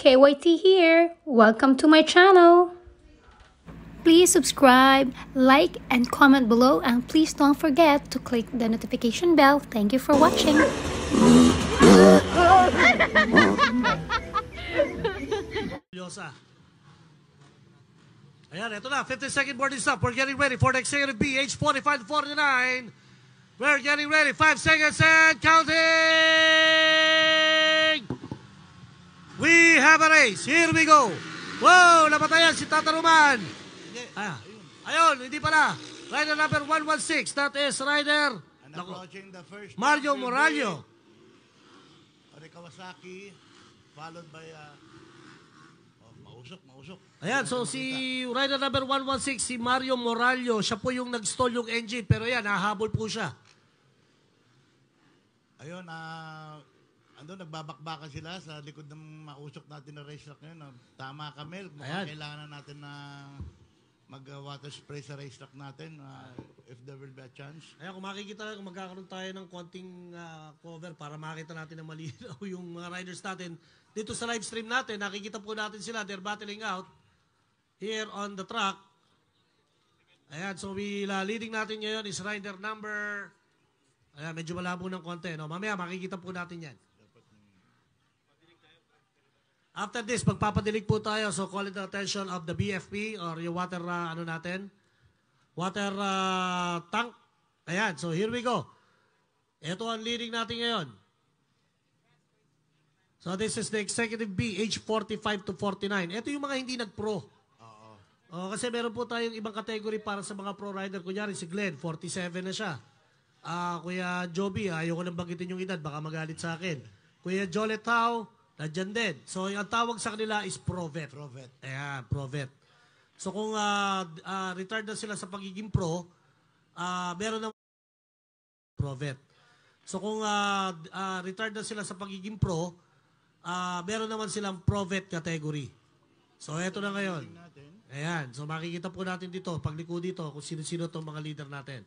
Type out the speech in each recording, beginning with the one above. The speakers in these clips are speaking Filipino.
KYT here. Welcome to my channel. Please subscribe, like, and comment below. And please don't forget to click the notification bell. Thank you for watching. Ayan, ito na. 52nd board is up. We're getting ready for the executive B, age 45 to 49. We're getting ready. Five seconds and counting! We have a race. Here we go. Wow, napatayan si Tataruman. Ah, ayun, hindi pala. Rider number 116. That is rider Mario Moralio. Ori Kawasaki, followed by uh, oh, mausok, mausok. Ayan, so si rider number 116, si Mario Moralio, siya po yung nag-stall yung engine, pero ayan, nahabol po siya. Ayun, ah, uh, Ando, nagbabakbakan sila sa likod ng mausok natin na racetrack ngayon. Tama ka, Mel. Kailangan na natin na mag-water uh, spray sa racetrack natin uh, if there will be a chance. Ayan, kung makikita, kung magkakaroon tayo ng konting uh, cover para makita natin na malinaw yung mga riders natin, dito sa live stream natin, nakikita po natin sila, they're battling out here on the track. Ayan, so we uh, leading natin ngayon is rider number, ayan, medyo malabo ng konti, no? Mamaya makikita po natin yan. After this, pagpapadilig po tayo. So, call the attention of the BFP or yung water, uh, ano natin? Water uh, tank. Ayan. So, here we go. Ito ang leading natin ngayon. So, this is the Executive B, age 45 to 49. Ito yung mga hindi nag-pro. Oo. Oh, kasi meron po tayong ibang category para sa mga pro rider. Kunyari, si Glenn, 47 na siya. Ah, Kuya Joby, ayoko nang bagitin yung edad. Baka magalit sa akin. Kuya Jolet Tao, Nandyan din. So, yung tawag sa kanila is provet. Provet. Ayan, provet. So, kung uh, ah, uh, ah, retired na sila sa pagiging pro, uh, meron na provet. So, kung uh, uh, retired na sila sa pagiging pro, uh, meron naman silang provet category. So, ito na ngayon. Ayan. So, makikita po natin dito, pagliko dito, kung sino-sino itong mga leader natin.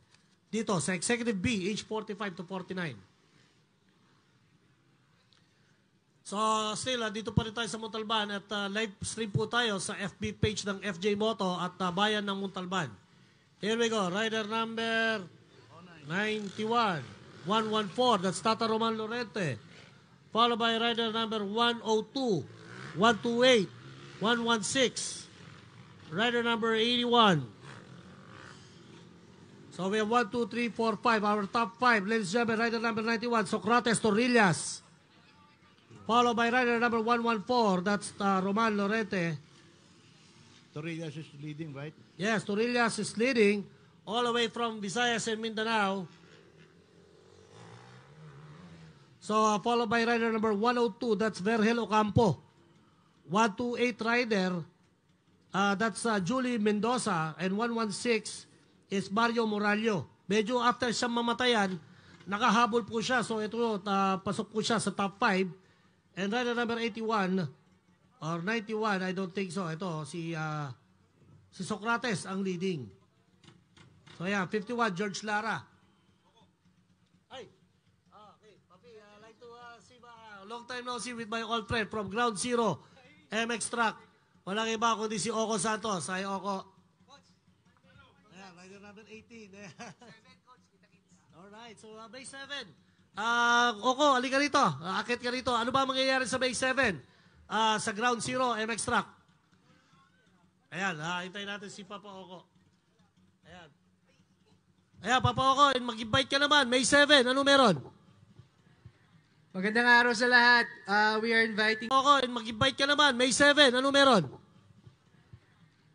Dito, sa Executive B, age 45 to 49. So still, uh, dito pa rin tayo sa Montalban at uh, live stream po tayo sa FB page ng FJ Moto at uh, Bayan ng Montalban. Here we go, rider number 91, 114, that's Tata Roman Lorente. Followed by rider number 102, 128, 116. Rider number 81. So we have 1, 2, 3, 4, 5, our top 5. Ladies and gentlemen, rider number 91, Socrates Torillas followed by rider number 114, that's uh, Roman Lorete. Torillas is leading, right? Yes, Torillas is leading all the way from Visayas and Mindanao. So, uh, followed by rider number 102, that's Vergel Ocampo. 128 rider, uh, that's uh, Julie Mendoza. And 116 is Mario Morallo. Medyo after siyang mamatayan, nakahabol po siya. So, ito, uh, pasok po siya sa top 5. And rider number 81 or 91, I don't think so. Ito, si, uh, si Socrates ang leading. So yeah, 51, George Lara. Hi. Ah, okay. Papi, like to ah, see my, long time no see with my old friend from Ground Zero, MX Truck. Walang iba kundi si Oko Santos. Hi, Oko. Coach. Ayan, rider number 18. Seven, coach. Alright, so uh, May 7. Uh, ah, Oko, ali ka rito. Ah, akit ka rito. Ano ba mangyayari sa Bay 7? Uh, ah, sa Ground Zero, MX Truck. Ayan, ha, hintayin natin si Papa Oko. Ayan. Ayan, Papa Oko, mag-invite ka naman. May 7, ano meron? Magandang araw sa lahat. Uh, we are inviting... Oko, mag-invite ka naman. May 7, ano meron?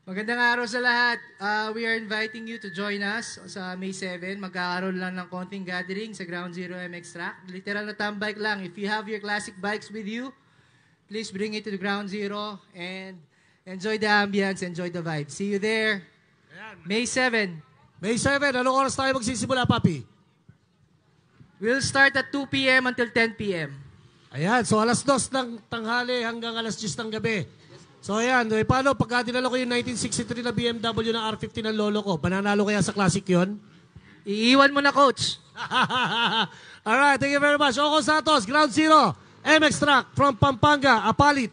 Magandang araw sa lahat. Uh, we are inviting you to join us sa May 7. Magkakaroon lang ng konting gathering sa Ground Zero MX Track. Literal na tambike lang. If you have your classic bikes with you, please bring it to the Ground Zero and enjoy the ambience, enjoy the vibe. See you there. May 7. May 7. Anong oras tayo magsisimula, Papi? We'll start at 2 p.m. until 10 p.m. Ayan. So alas 2 ng tanghali hanggang alas 10 ng gabi. So ayan, eh, paano pagka dinala ko yung 1963 na BMW na R50 ng lolo ko, mananalo kaya sa classic yon? Iiwan mo na, coach. Alright, thank you very much. Oko Santos, Ground Zero, MX Truck from Pampanga, Apalit.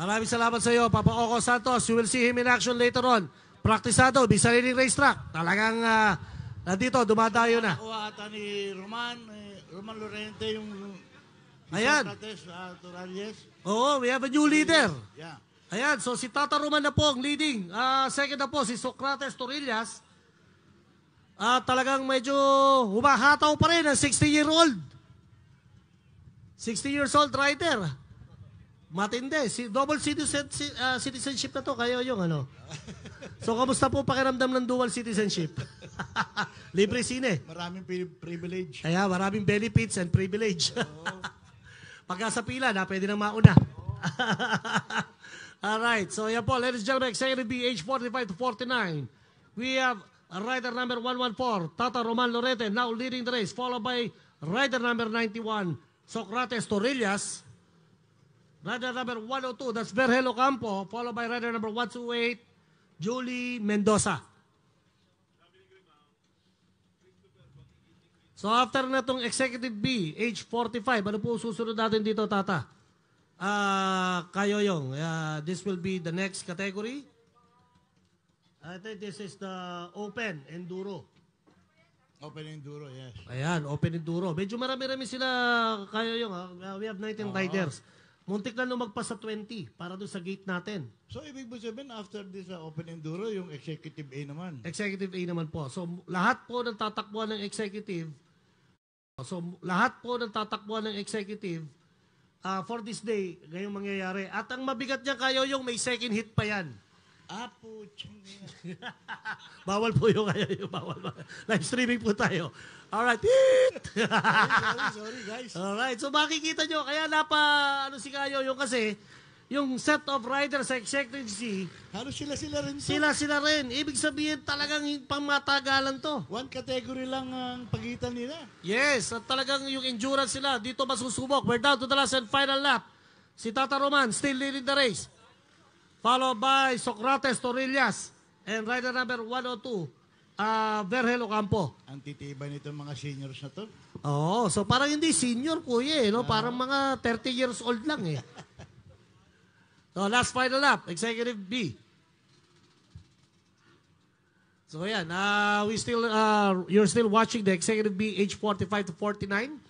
Maraming salamat sa iyo, Papa Oko Santos. You will see him in action later on. Praktisado, Bisarining Racetrack. Talagang uh, nandito, dumadayo na. Ako ata ni Roman, eh, Roman Lorente, yung... Ayan. Socrates, uh, ah, Oo, we have a new leader. Yeah. Ayan, so si Tata Roman na po ang leading. Uh, second na po si Socrates Torillas. Uh, ah, talagang medyo humahataw pa rin ang 60-year-old. 60 years old rider. Matindi. Si double citizen, uh, citizenship na to. Kayo yung ano. So, kamusta po pakiramdam ng dual citizenship? Libre sine. Maraming privilege. Kaya, maraming benefits and privilege. Pagka sa pila na, pwede nang mauna. Alright, so yan po, ladies and gentlemen, executive be age 45 to 49. We have rider number 114, Tata Roman Lorete, now leading the race, followed by rider number 91, Socrates Torillas. Rider number 102, that's Vergel Campo, followed by rider number 128, Julie Mendoza. So after na tong Executive B, age 45, ano po susunod natin dito, Tata? Uh, ah, Kayoyong, uh, ah, this will be the next category. I think this is the Open Enduro. Open Enduro, yes. Ayan, Open Enduro. Medyo marami-rami sila, Kayo Ha? Uh, ah, we have 19 uh -huh. riders. Muntik na lumagpas sa 20 para doon sa gate natin. So, ibig po sabihin, after this uh, open enduro, yung executive A naman. Executive A naman po. So, lahat po ng tatakbuhan ng executive, so, lahat po ng tatakbuhan ng executive, uh, for this day, ngayong mangyayari. At ang mabigat niya kayo yung may second hit pa yan. Apo, Bawal po yung kayo. Yung bawal. Live streaming po tayo. Alright. right. sorry, sorry, guys. Alright. So makikita nyo, kaya napa, ano si Kayo, yung kasi, yung set of riders sa Executive C. Halos sila sila rin. To. Sila sila rin. Ibig sabihin talagang pamatagalan to. One category lang ang pagitan nila. Yes, at talagang yung endurance sila. Dito masusubok. We're down to the last and final lap. Si Tata Roman still leading the race followed by Socrates Torillas and rider number 102. Uh, Vergel Ocampo. Ang titiba nito mga seniors na to. Oo, so parang hindi senior ko eh, no? Ah. Parang mga 30 years old lang eh. so last final lap, Executive B. So yan, uh, we still, uh, you're still watching the Executive B age 45 to 49.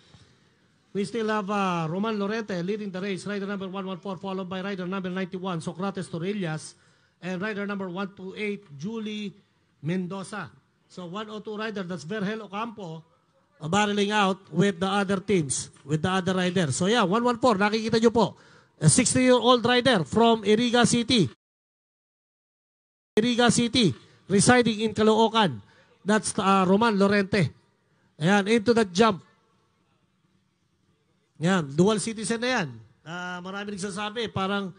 We still have uh, Roman Lorente leading the race, rider number 114, followed by rider number 91, Socrates Torillas, and rider number 128, Julie Mendoza. So 102 rider, that's Vergel Ocampo, uh, barreling out with the other teams, with the other rider. So yeah, 114, nakikita nyo po. A 60-year-old rider from Iriga City. Iriga City, residing in Caloocan. That's uh, Roman Lorente. Ayan, into that jump. Yan, dual citizen na yan. Uh, marami nagsasabi, parang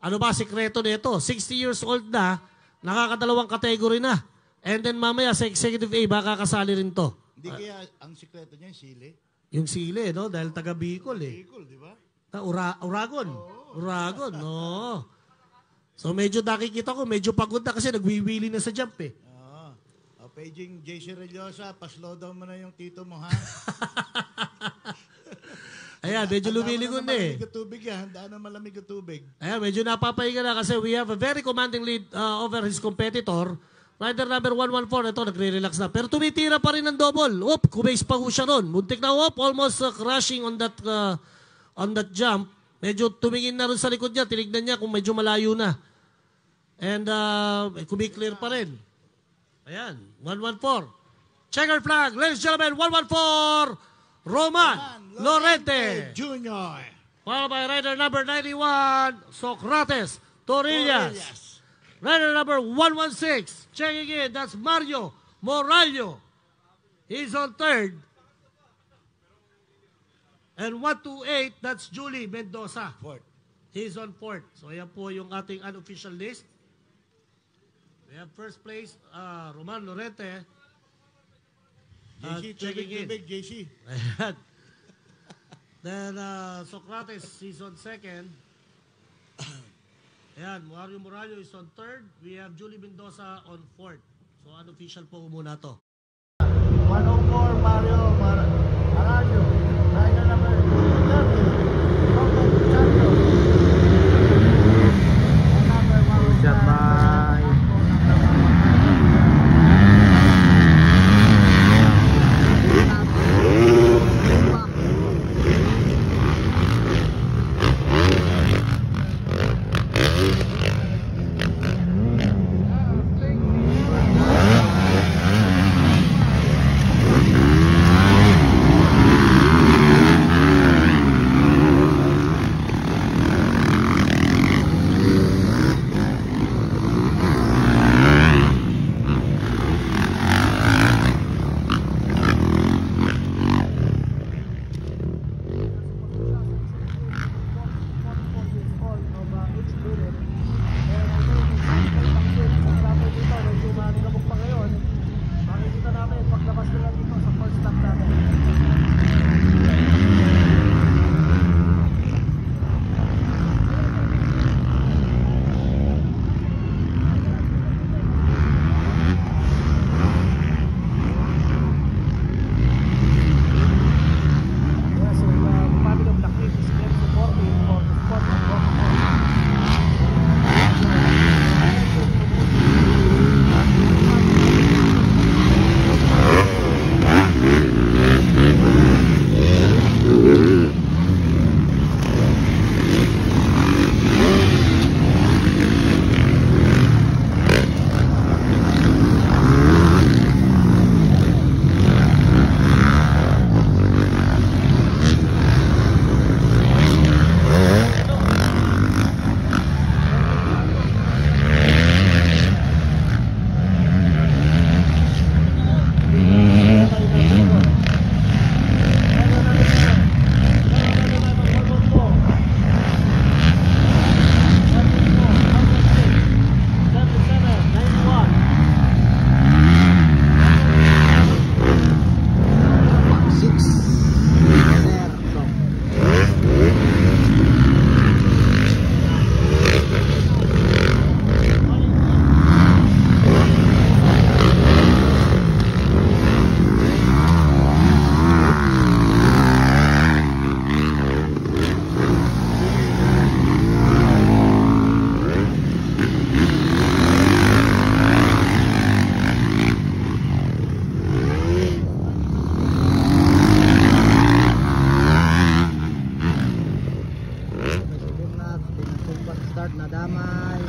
ano ba sikreto nito? 60 years old na, nakakadalawang kategory na. And then mamaya sa Executive A, baka kasali rin to. Hindi kaya ang sikreto niya yung sili? Yung sili, no? Dahil taga Bicol eh. Bicol, di ba? Ta ura uragon. Oh. Uragon, no. So medyo nakikita ko, medyo pagod na kasi nagwiwili na sa jump eh. Oh. Oh, paging J. Sereliosa, paslow daw mo na yung tito mo ha. Ayan, medyo lumilingon na eh. Malamig tubig yan. Handaan na malamig na tubig. Ayan, medyo napapahinga na kasi we have a very commanding lead uh, over his competitor. Rider number 114, ito, nagre-relax na. Pero tumitira pa rin ng double. Oop, kubase pa ho siya nun. Muntik na oop, almost uh, crashing on that, uh, on that jump. Medyo tumingin na rin sa likod niya. Tinignan niya kung medyo malayo na. And uh, kumiklear pa rin. Ayan, 114. Checker flag, ladies and gentlemen, 114! Roman, Lorente Jr. Followed by rider number 91, Socrates Torillas. Rider number 116, checking in, that's Mario Morallo. He's on third. And 128, that's Julie Mendoza. Fourth. He's on fourth. So yan po yung ating unofficial list. We have first place, uh, Roman Lorente. JC, uh, checking in. Big JC. Ayan. Then, uh, Socrates is on second. Ayan, Mario Morallo is on third. We have Julie Mendoza on fourth. So, unofficial po muna to. 104, Mario Morallo. Rider number 30. Robert Carlo. Number 1. start na damay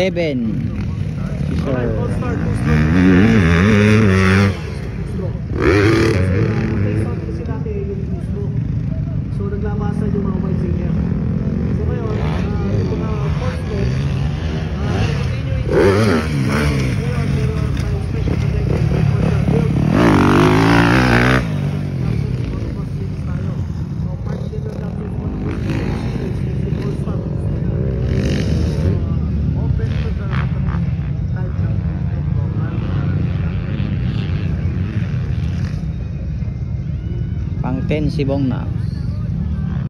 7 So naglabasan yung mga white singer So ngayon, uh, ito na fourth note, uh, si Bong na